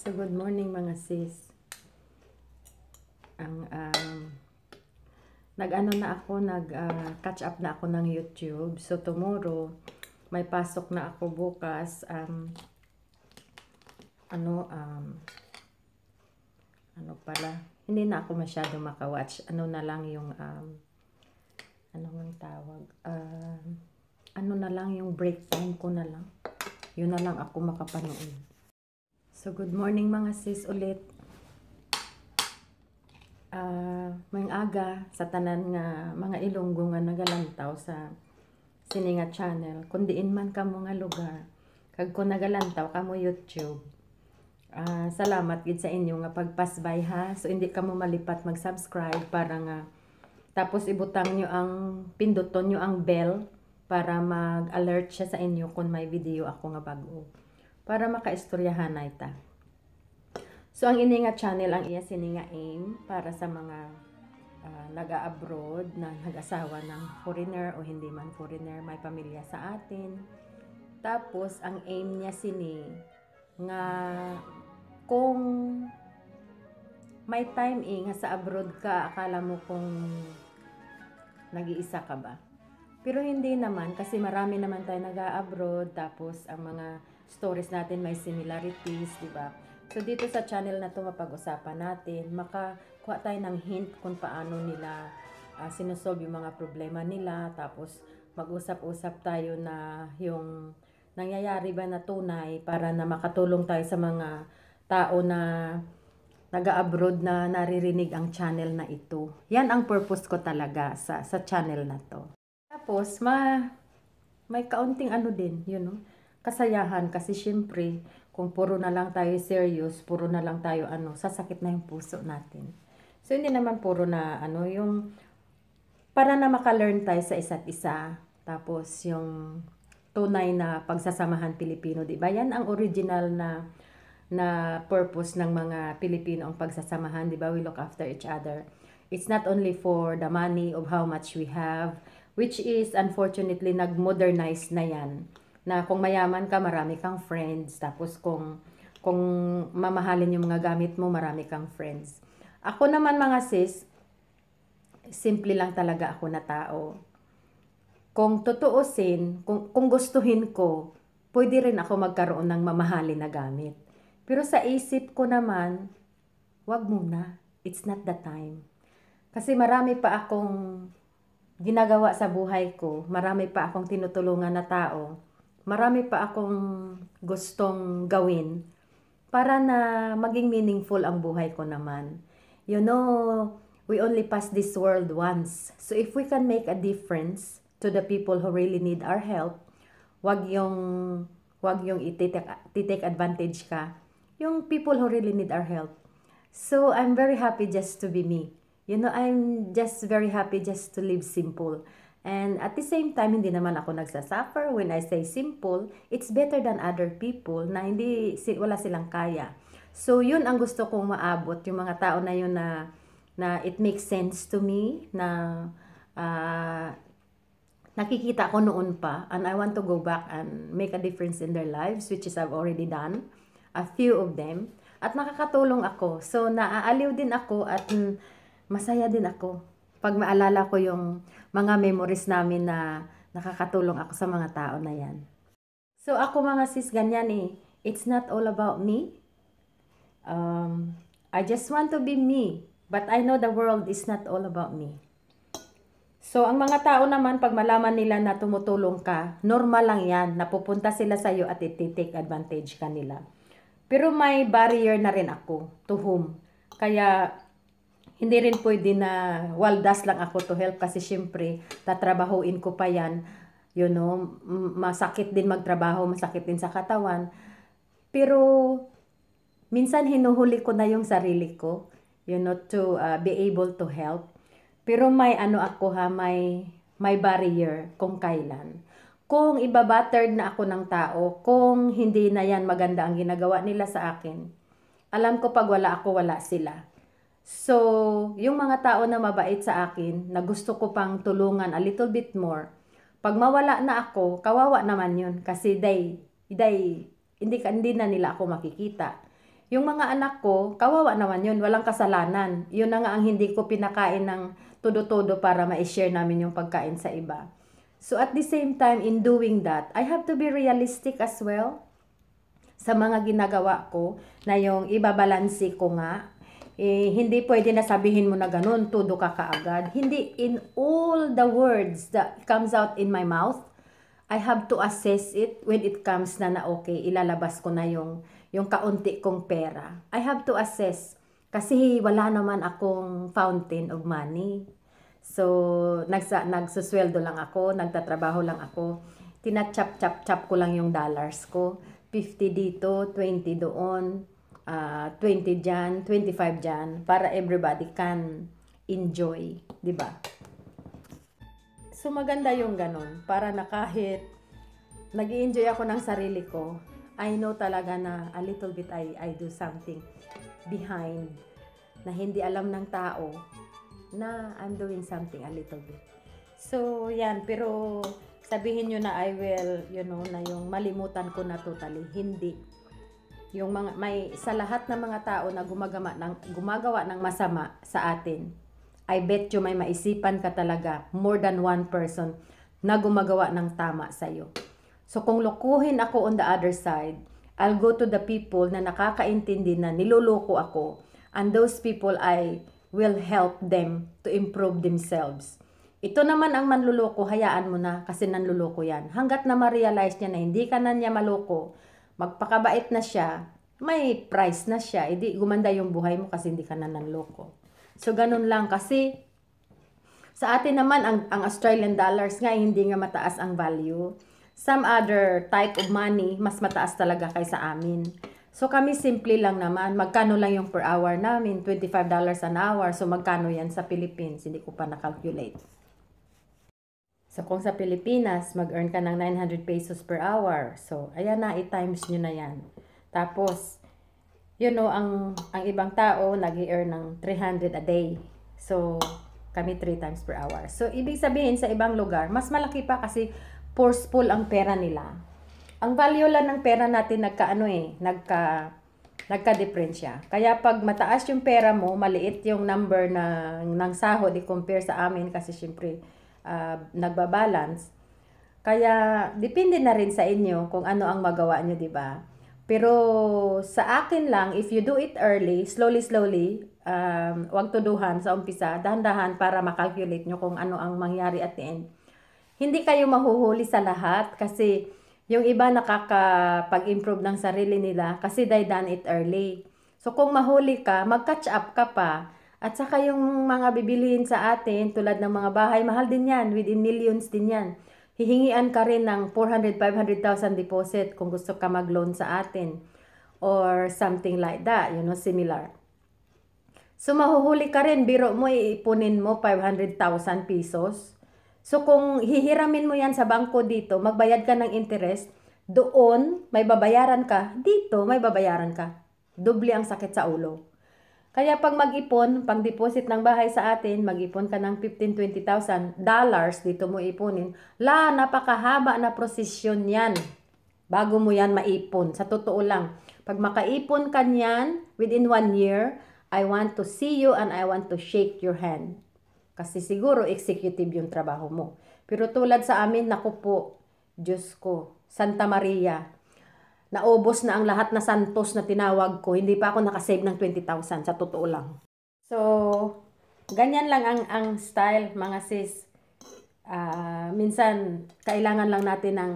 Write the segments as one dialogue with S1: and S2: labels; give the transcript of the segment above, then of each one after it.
S1: So, good morning mga sis. Ang, um, nag-ano na ako, nag-catch ah, uh, up na ako ng YouTube. So, tomorrow, may pasok na ako bukas. Um, ano, um, ano pala, hindi na ako masyado makawatch. Ano na lang yung, um, ano ang tawag, uh, ano na lang yung break time ko na lang. Yun na lang ako makapanood. So, good morning mga sis ulit. Uh, may aga sa tanan nga mga ilonggo nga nagalantaw sa Sininga Channel. Kundiin man ka mga lugar, kag ko nagalantaw ka mo YouTube. Uh, salamat gid sa inyo nga pagpasbay ha. So, hindi ka mo malipat mag-subscribe para nga tapos ibutang nyo ang, pinduton nyo ang bell para mag-alert siya sa inyo kung may video ako nga bago para makaistoryahan na ita. So, ang ininga channel ang iya sininga aim para sa mga uh, ah, nag-abroad na nag-asawa ng foreigner o hindi man foreigner, may pamilya sa atin. Tapos, ang aim niya sini nga kung may time eh, nga sa abroad ka, akala mo kung nag-iisa ka ba. Pero hindi naman kasi marami naman tayo nag-abroad tapos ang mga stories natin may similarities, di ba? So, dito sa channel na to mapag-usapan natin, makakuha tayo ng hint kung paano nila uh, ah, sinusolve yung mga problema nila. Tapos, mag-usap-usap tayo na yung nangyayari ba na tunay para na makatulong tayo sa mga tao na nag-abroad na naririnig ang channel na ito. Yan ang purpose ko talaga sa, sa channel na to. Tapos, ma, may kaunting ano din, you know, kasayahan kasi syempre kung puro na lang tayo serious, puro na lang tayo ano, sasakit na yung puso natin. So hindi naman puro na ano yung para na maka-learn tayo sa isa't isa. Tapos yung tunay na pagsasamahan Pilipino, 'di ba? Yan ang original na na purpose ng mga Pilipino ang pagsasamahan, 'di ba? We look after each other. It's not only for the money of how much we have, which is unfortunately nag-modernize na 'yan na kung mayaman ka, marami kang friends. Tapos kung, kung mamahalin yung mga gamit mo, marami kang friends. Ako naman mga sis, simple lang talaga ako na tao. Kung totoosin, kung, kung gustuhin ko, pwede rin ako magkaroon ng mamahalin na gamit. Pero sa isip ko naman, wag muna. It's not the time. Kasi marami pa akong ginagawa sa buhay ko, marami pa akong tinutulungan na tao marami pa akong gustong gawin para na maging meaningful ang buhay ko naman. You know, we only pass this world once. So if we can make a difference to the people who really need our help, wag yung wag yung i-take advantage ka. Yung people who really need our help. So I'm very happy just to be me. You know, I'm just very happy just to live simple. And at the same time, hindi naman ako nagsasuffer. When I say simple, it's better than other people na hindi, wala silang kaya. So, yun ang gusto kong maabot. Yung mga tao na yun na, na it makes sense to me, na uh, nakikita ko noon pa, and I want to go back and make a difference in their lives, which is I've already done. A few of them. At nakakatulong ako. So, naaaliw din ako at mm, masaya din ako pag maalala ko yung mga memories namin na nakakatulong ako sa mga tao na yan. So ako mga sis, ganyan eh. It's not all about me. Um, I just want to be me. But I know the world is not all about me. So, ang mga tao naman, pag malaman nila na tumutulong ka, normal lang yan. Napupunta sila sa'yo at iti-take advantage kanila. Pero may barrier na rin ako to whom. Kaya, hindi rin pwede na waldas lang ako to help kasi syempre tatrabahuin ko pa yan. You know, masakit din magtrabaho, masakit din sa katawan. Pero minsan hinuhuli ko na yung sarili ko, you know, to uh, be able to help. Pero may ano ako ha, may, may barrier kung kailan. Kung ibabattered na ako ng tao, kung hindi na yan maganda ang ginagawa nila sa akin, alam ko pag wala ako, wala sila So, yung mga tao na mabait sa akin, na gusto ko pang tulungan a little bit more, pag mawala na ako, kawawa naman yun. Kasi day, day, hindi, hindi na nila ako makikita. Yung mga anak ko, kawawa naman yun, walang kasalanan. Yun na nga ang hindi ko pinakain ng todo-todo para ma-share namin yung pagkain sa iba. So at the same time, in doing that, I have to be realistic as well sa mga ginagawa ko na yung ibabalansi ko nga eh, hindi pwede na sabihin mo na ganun, todo ka kaagad. Hindi, in all the words that comes out in my mouth, I have to assess it when it comes na na okay, ilalabas ko na yung, yung kaunti kong pera. I have to assess kasi wala naman akong fountain of money. So, nagsa, nagsusweldo lang ako, nagtatrabaho lang ako. Tinachap-chap-chap ko lang yung dollars ko. 50 dito, 20 doon, uh, ah, 20 dyan, 25 dyan, para everybody can enjoy, di ba? So maganda yung ganun, para na kahit nag enjoy ako ng sarili ko, I know talaga na a little bit I, I do something behind na hindi alam ng tao na I'm doing something a little bit. So, yan. Pero, sabihin nyo na I will, you know, na yung malimutan ko na totally. Hindi yung mga may sa lahat ng mga tao na gumagawa ng gumagawa ng masama sa atin. I bet you may maisipan ka talaga more than one person na gumagawa ng tama sa iyo. So kung lokuhin ako on the other side, I'll go to the people na nakakaintindi na niloloko ako and those people I will help them to improve themselves. Ito naman ang manluloko, hayaan mo na kasi nanluloko yan. Hanggat na ma-realize niya na hindi ka na niya maloko, magpakabait na siya, may price na siya. Hindi gumanda yung buhay mo kasi hindi ka na nanloko. So, ganun lang kasi sa atin naman, ang, ang Australian dollars nga, hindi nga mataas ang value. Some other type of money, mas mataas talaga kaysa amin. So, kami simple lang naman. Magkano lang yung per hour namin? $25 an hour. So, magkano yan sa Philippines? Hindi ko pa na-calculate. So, kung sa Pilipinas, mag-earn ka ng 900 pesos per hour. So, ayan na, i-times nyo na yan. Tapos, you know, ang, ang ibang tao, nag earn ng 300 a day. So, kami 3 times per hour. So, ibig sabihin, sa ibang lugar, mas malaki pa kasi forceful ang pera nila. Ang value lang ng pera natin, nagkaano eh, nagka, nagka-diferensya. Kaya pag mataas yung pera mo, maliit yung number ng, ng sahod i-compare sa amin kasi syempre, uh, nagbabalance. Kaya depende na rin sa inyo kung ano ang magawa niyo, 'di ba? Pero sa akin lang, if you do it early, slowly slowly, um, wag tuduhan sa umpisa, dahan-dahan para makalculate nyo kung ano ang mangyari at the end. Hindi kayo mahuhuli sa lahat kasi yung iba nakakapag-improve ng sarili nila kasi they done it early. So kung mahuli ka, mag-catch up ka pa at saka yung mga bibilihin sa atin, tulad ng mga bahay, mahal din yan, within millions din yan. Hihingian ka rin ng 400, 500,000 deposit kung gusto ka mag-loan sa atin. Or something like that, you know, similar. So, mahuhuli ka rin, biro mo, iipunin mo 500,000 pesos. So, kung hihiramin mo yan sa bangko dito, magbayad ka ng interest, doon may babayaran ka, dito may babayaran ka. Doble ang sakit sa ulo. Kaya pag mag-ipon, pag deposit ng bahay sa atin, mag-ipon ka ng 15-20,000 dollars, dito mo ipunin. La, napakahaba na prosesyon yan. Bago mo yan maipon. Sa totoo lang. Pag makaipon ka niyan, within one year, I want to see you and I want to shake your hand. Kasi siguro executive yung trabaho mo. Pero tulad sa amin, naku po, Diyos ko, Santa Maria, naubos na ang lahat na santos na tinawag ko. Hindi pa ako nakasave ng 20,000 sa totoo lang. So, ganyan lang ang, ang style mga sis. Uh, minsan, kailangan lang natin ng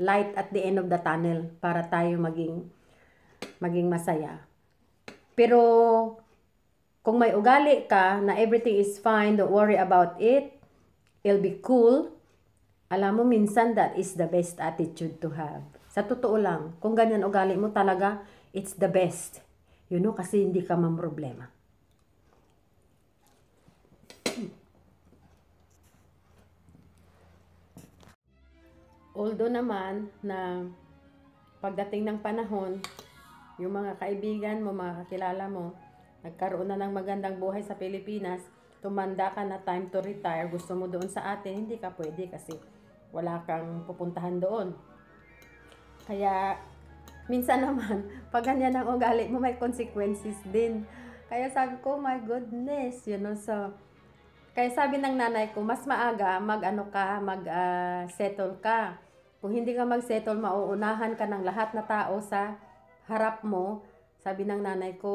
S1: light at the end of the tunnel para tayo maging, maging masaya. Pero, kung may ugali ka na everything is fine, don't worry about it, it'll be cool, alam mo minsan that is the best attitude to have. Sa totoo lang, kung ganyan ugali mo talaga, it's the best. You know, kasi hindi ka mamroblema. Although naman na pagdating ng panahon, yung mga kaibigan mo, mga kakilala mo, nagkaroon na ng magandang buhay sa Pilipinas, tumanda ka na time to retire, gusto mo doon sa atin, hindi ka pwede kasi wala kang pupuntahan doon. Kaya, minsan naman, pag ganyan ang ugali mo, may consequences din. Kaya sabi ko, my goodness, you know, so, kaya sabi ng nanay ko, mas maaga mag-ano ka, mag-settle uh, ka. Kung hindi ka mag-settle, mauunahan ka ng lahat na tao sa harap mo. Sabi ng nanay ko,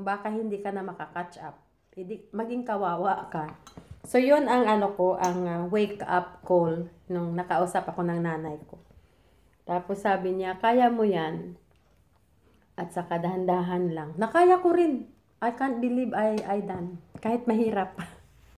S1: baka hindi ka na makakatch up. Hindi, maging kawawa ka. So, yun ang ano ko, ang uh, ah, wake-up call nung nakausap ako ng nanay ko. Tapos sabi niya, kaya mo yan. At sa kadahan-dahan lang. Nakaya ko rin. I can't believe I, I done. Kahit mahirap.